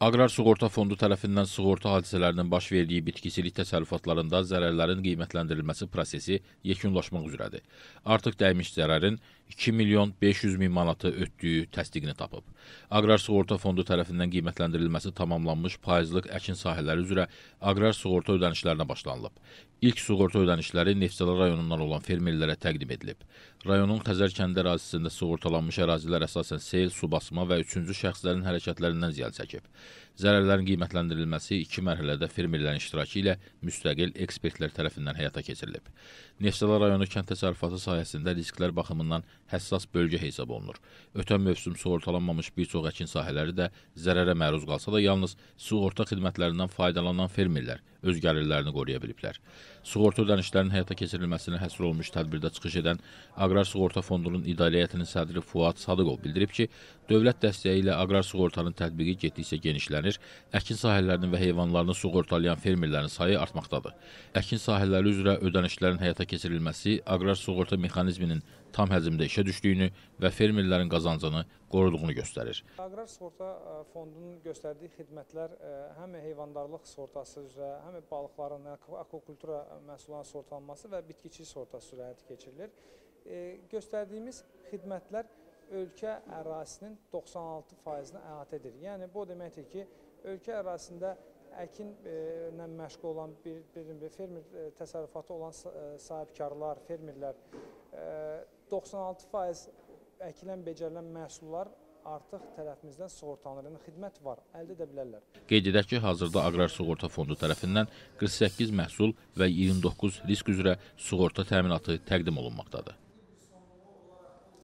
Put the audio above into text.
Aqrar Sığorta Fondu tərəfindən sığorta hadisələrinin baş verdiyi bitkisilik təsərrüfatlarında zərərlərin qiymətləndirilməsi prosesi yekunlaşmaq üzrədir. Artıq dəymiş zərərin 2 milyon 500 min manatı ötdüyü təsdiqini tapıb. Aqrar Sığorta Fondu tərəfindən qiymətləndirilməsi tamamlanmış paizlik əkin sahələri üzrə aqrar sığorta ödənişlərinə başlanılıb. İlk sığorta ödənişləri Neftçala rayonundan olan fermerlərə təqdim edilib. Rayonun Xəzər kəndi ərazisində sığortalanmış ərazilər əsasən sel, su basma və üçüncü şəxslərin hərəkətlərindən ziyan çəkib. Zərərlərin qiymətləndirilməsi iki mərhələdə fermerlərin iştirakı ilə müstəqil ekspertlər tərəfindən həyata keçirilib. Neftçala rayonu kənd təsərrüfatı sahəsində risklər baxımından həssas bölgə hesab olunur. Ötən mövsüm sığortalanmamış bir çox əkin sahələri də zərərə məruz qalsa da yalnız sığorta xidmətlərindən faydalanan fermerlər öz gəlirlərini qoruya biliblər. Sığorta ödənişlərinin həyata keçirilməsinə həsr olmuş tədbirdə çıxış edən Aqrar Sığorta Fondunun idarəyyətinin sədri Fuad Sadıqov bildirib ki, dövlət dəstəyi ilə aqrar sığortanın tətbiqi getdikcə genişlənir, əkin sahələrinin və heyvanlarını sığortalayan fermerlərin sayı artmaqdadır. Əkin sahələri üzrə ödənişlərin həyata keçirilməsi aqrar sığorta mexanizminin tam həcmdə işə düşdüyünü və fermerlərin qazancını qoruduğunu göstərir. Aqrar sığorta e, fondunun göstərdiyi xidmətlər e, həm heyvandarlıq sığortası üzrə, həm balıqların akvakultura məhsullarının sığortalanması və bitkiçilik sığortası üzrə həyata keçirilir. E, göstərdiyimiz xidmətlər ölkə ərazisinin 96%-ni əhatə edir. Yəni bu deməkdir ki, ölkə ərazisində əkinlə məşğul olan bir, bir, bir fermer təsərrüfatı olan sahibkarlar, fermerlər 96% əkilən, becərilən məhsullar artıq tərəfimizdən sığortalanır. Yəni xidmət var, əldə edə bilərlər. Qeyd edək ki, hazırda Aqrar Sığorta Fondu tərəfindən 48 məhsul və 29 risk üzrə sığorta təminatı təqdim olunmaqdadır.